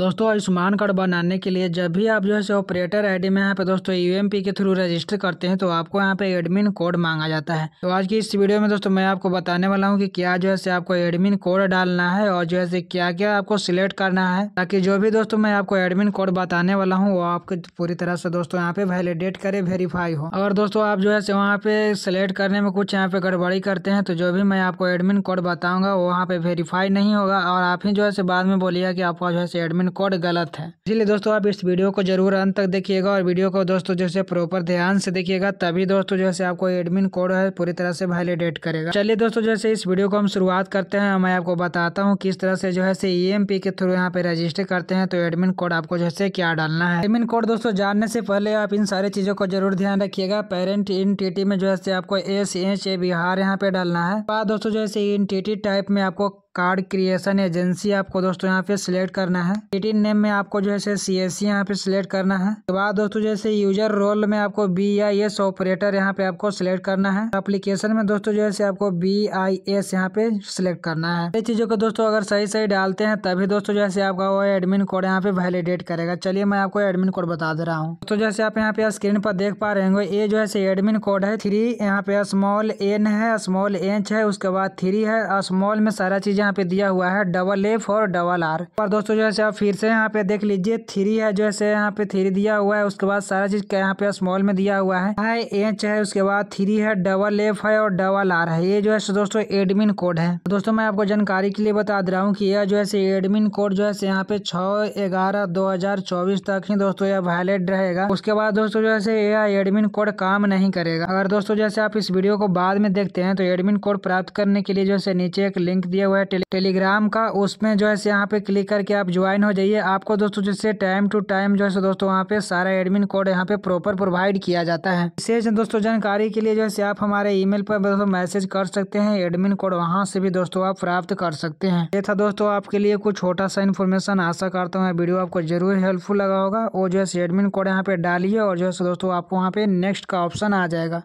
दोस्तों आयुष्मान कार्ड बनाने के लिए जब भी आप जो है ऑपरेटर ऑपरेटर आईडी में यहाँ पे तो दोस्तों यूएमपी के थ्रू रजिस्टर करते हैं तो आपको यहाँ पे एडमिन कोड मांगा जाता है तो आज की इस वीडियो में दोस्तों मैं आपको बताने वाला हूँ कि क्या जो है आपको एडमिन कोड डालना है और जो है क्या क्या आपको सिलेक्ट करना है ताकि जो भी दोस्तों मैं आपको एडमिन कोड बताने वाला हूँ वो आपको पूरी तरह से दोस्तों यहाँ पे वैलिडेट करे वेरीफाई हो और दोस्तों आप जो है वहाँ पे सिलेक्ट करने में कुछ यहाँ पे गड़बड़ी करते हैं तो जो भी मैं आपको एडमिन कोड बताऊंगा वो वहाँ पे वेरीफाई नहीं होगा और आप ही जो है बाद में बोलिएगा कि आपका जो है एडमिन कोड गलत है इसलिए दोस्तों आप इस वीडियो को जरूर अंत तक देखिएगा और वीडियो को दोस्तों जैसे प्रॉपर ध्यान से देखिएगा तभी दोस्तों जैसे आपको एडमिन कोड है पूरी तरह से वैलिडेट करेगा चलिए दोस्तों जैसे इस वीडियो को हम शुरुआत करते हैं मैं आपको बताता हूँ किस तरह से जो है ई e के थ्रू यहाँ पे रजिस्टर करते हैं तो एडमिन कोड आपको जैसे क्या डालना है एडमिन कोड दोस्तों जानने से पहले आप इन सारी चीजों को जरूर ध्यान रखिएगा पेरेंट इन में जो है आपको एस एच ए बिहार यहाँ पे डालना है दोस्तों जो है इन टाइप e में आपको कार्ड क्रिएशन एजेंसी आपको दोस्तों यहाँ पे सिलेक्ट करना है एटीन नेम में आपको जो है सी एस सी यहाँ पे सिलेक्ट करना है तो बाद दोस्तों जैसे यूजर रोल में आपको बी आई एस ऑपरेटर यहाँ पे आपको सिलेक्ट करना है अप्लीकेशन में दोस्तों जो है आपको बी आई एस यहाँ पे सिलेक्ट करना है ये चीजों को दोस्तों अगर सही सही डालते हैं तभी दोस्तों जैसे आपका वो एडमिन कोड यहाँ पे वैलिडेट करेगा चलिए मैं आपको एडमिन कोड बता दे रहा हूँ दोस्तों जैसे आप यहाँ पे स्क्रीन पर देख पा रहे हो ये जो है एडमिन कोड है थ्री यहाँ पे स्मॉल एन है स्मॉल एच है उसके बाद थ्री है स्मॉल में सारा चीज यहाँ पे दिया हुआ है डबल एफ और डबल आर और दोस्तों जो है आप फिर से यहाँ पे देख लीजिए थ्री है जो है यहाँ पे थ्री दिया हुआ है उसके बाद सारा चीज यहाँ पे स्मॉल में दिया हुआ है एच है उसके बाद थ्री है डबल एफ है और डबल आर है ये जो है दोस्तों एडमिन कोड है दोस्तों मैं आपको जानकारी के लिए बता दे रहा हूँ की यह जो है एडमिन कोड जो है यहाँ पे छह ग्यारह दो हजार चौबीस तक ही दोस्तों यह वैलिड रहेगा उसके बाद दोस्तों जो है यह एडमिन कोड काम नहीं करेगा अगर दोस्तों जैसे आप इस वीडियो को बाद में देखते हैं तो एडमिन कोड प्राप्त करने के लिए जो है नीचे एक लिंक दिया हुआ है टेलीग्राम का उसमें जो है यहाँ पे क्लिक करके आप ज्वाइन हो जाइए आपको दोस्तों जैसे टाइम टू टाइम जो है दोस्तों वहाँ पे सारा एडमिन कोड यहाँ पे प्रॉपर प्रोवाइड किया जाता है विशेष दोस्तों जानकारी के लिए जो है आप हमारे ईमेल पर दोस्तों मैसेज कर सकते हैं एडमिन कोड वहाँ से भी दोस्तों आप प्राप्त कर सकते हैं ये था दोस्तों आपके लिए कुछ छोटा सा इन्फॉर्मेशन आशा करता हूँ वीडियो आपको जरूर हेल्पफुल लगा होगा और जो है एडमिन कोड यहाँ पे डालिए और जो है दोस्तों आपको वहाँ पे नेक्स्ट का ऑप्शन आ जाएगा